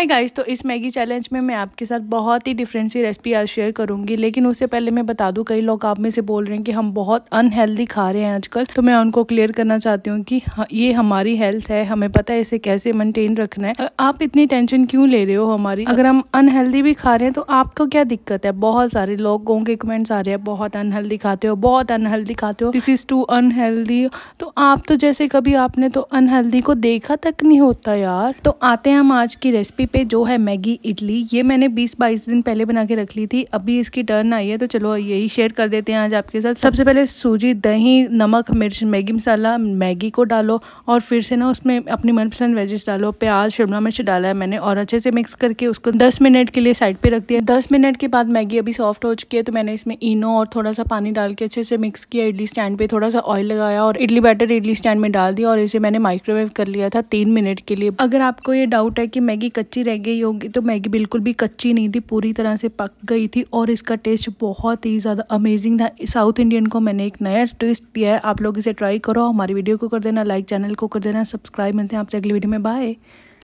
hi guys तो इस Maggi challenge में मैं आपके साथ बहुत ही डिफरेंट सी रेसिपी आज शेयर करूंगी लेकिन उससे पहले मैं बता दूं कई लोग आप में से बोल रहे हैं कि हम बहुत अनहेल्दी खा रहे हैं आजकल तो मैं उनको क्लियर करना चाहती हूँ कि हाँ, ये हमारी हेल्थ है हमें पता है इसे कैसे मेंटेन रखना है आप इतनी टेंशन क्यों ले रहे हो हमारी अगर हम अनहेल्दी भी खा रहे हैं तो आपको क्या दिक्कत है बहुत सारे लोगों के कमेंट्स आ रहे हैं बहुत अनहेल्दी खाते हो बहुत अनहेल्दी खाते हो दिस इज टू अनहेल्दी तो आप तो जैसे कभी आपने तो अनहेल्दी को देखा तक नहीं होता यार तो आते हैं हम आज की रेसिपी पे जो है मैगी इडली ये मैंने 20-22 दिन पहले बना के रख ली थी अभी इसकी टर्न आई है तो चलो यही शेयर कर देते हैं आज आपके साथ सबसे पहले सूजी दही नमक मिर्च मैगी मसाला मैगी को डालो और फिर से ना उसमें अपनी मनपसंद वेजेस डालो प्याज शिमला मिर्च डाला है मैंने और अच्छे से मिक्स करके उसको दस मिनट के लिए साइड पर रख दिया दस मिनट के बाद मैगी अभी सॉफ्ट हो चुकी है तो मैंने इसमें इनो और थोड़ा सा पानी डाल के अच्छे से मिक्स किया इडली स्टैंड पर थोड़ा सा ऑयल लगाया और इडली बैटर इडली स्टैंड में डाल दिया और इसे मैंने माइक्रोवेव कर लिया था तीन मिनट के लिए अगर आपको ये डाउट है कि मैगी कच्ची कच्ची रह गई होगी तो मैगी बिल्कुल भी कच्ची नहीं थी पूरी तरह से पक गई थी और इसका टेस्ट बहुत ही ज़्यादा अमेजिंग था साउथ इंडियन को मैंने एक नया टेस्ट दिया है आप लोग इसे ट्राई करो हमारी वीडियो को कर देना लाइक चैनल को कर देना सब्सक्राइब मिलते हैं आपसे अगली वीडियो में बाय